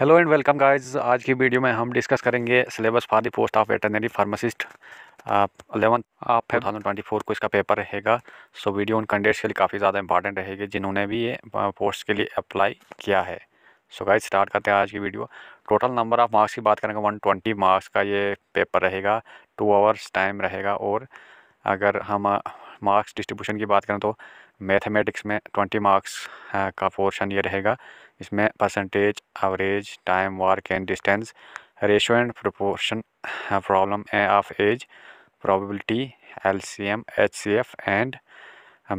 hello and welcome guys आज की video में हम डिस्कस करेंगे syllabus for the post of veterinary pharmacist eleven two thousand twenty four को इसका पेपर रहेगा सो वीडियो उन कैंडिडेट्स के लिए काफ़ी ज़्यादा इंपॉर्टेंट रहेगी जिन्होंने भी ये पोस्ट के लिए अप्लाई किया है सो गाइस स्टार्ट करते हैं आज की video total number of marks की बात करेंगे वन ट्वेंटी मार्क्स का ये पेपर रहेगा टू आवर्स टाइम रहेगा और अगर हम मार्क्स डिस्ट्रीब्यूशन की बात करें तो मैथमेटिक्स में ट्वेंटी मार्क्स का पोर्शन ये रहेगा इसमें percentage average time work and distance ratio and proportion problem of age probability L C M H C F and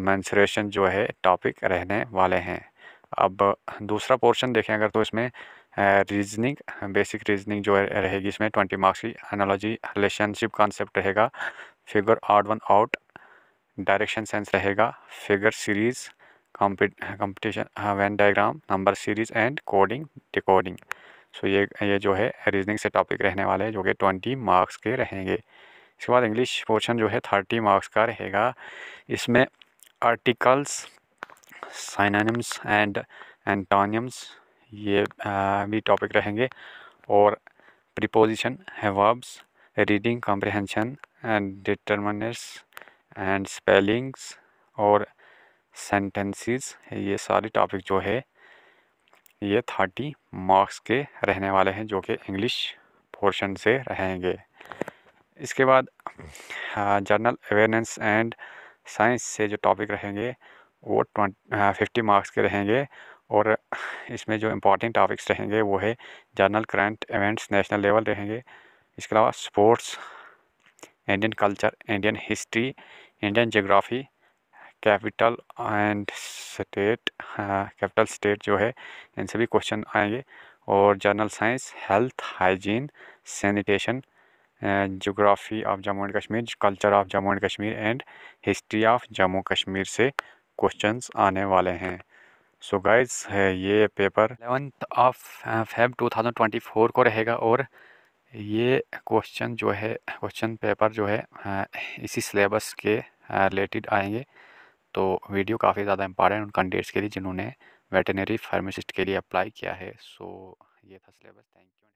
mensuration जो है टॉपिक रहने वाले हैं अब दूसरा पोर्शन देखें अगर तो इसमें रीजनिंग बेसिक रीजनिंग जो रहेगी इसमें ट्वेंटी मार्क्स की एनोलॉजी रिलेशनशिप कॉन्सेप्ट रहेगा figure out one out direction sense रहेगा figure series competition Venn diagram number series and coding decoding so ये ये जो है रीजनिंग से टॉपिक रहने वाले हैं जो कि ट्वेंटी मार्क्स के रहेंगे इसके बाद इंग्लिश पोर्शन जो है थर्टी मार्क्स का रहेगा इसमें आर्टिकल्स साइनानम्स एंड एंटोनियम्स ये भी टॉपिक रहेंगे और preposition verbs reading comprehension and determiners and spellings और सेंटेंसेस ये सारे टॉपिक जो है ये थर्टी मार्क्स के रहने वाले हैं जो कि इंग्लिश पोर्शन से रहेंगे इसके बाद जर्नल अवेयरनेस एंड साइंस से जो टॉपिक रहेंगे वो ट्वेंट फिफ्टी मार्क्स के रहेंगे और इसमें जो इम्पॉर्टेंट टॉपिक्स रहेंगे वो है general current events national level रहेंगे इसके अलावा sports Indian culture Indian history Indian geography capital and state capital state जो है इन सभी क्वेश्चन आएंगे और general science health hygiene sanitation geography of Jammu and Kashmir culture of Jammu and Kashmir and history of Jammu Kashmir से क्वेश्चंस आने वाले हैं सो so गाइज ये पेपर एलेवंथ ऑफ फेब 2024 को रहेगा और ये क्वेश्चन जो है क्वेश्चन पेपर जो है हाँ, इसी सिलेबस के रिलेटेड हाँ, आएंगे तो वीडियो काफ़ी ज़्यादा इंपॉर्टेंट उन कैंडिडेट्स के लिए जिन्होंने वेटनरी फार्मासिस्ट के लिए अप्लाई किया है सो ये था सिलेबस थैंक यू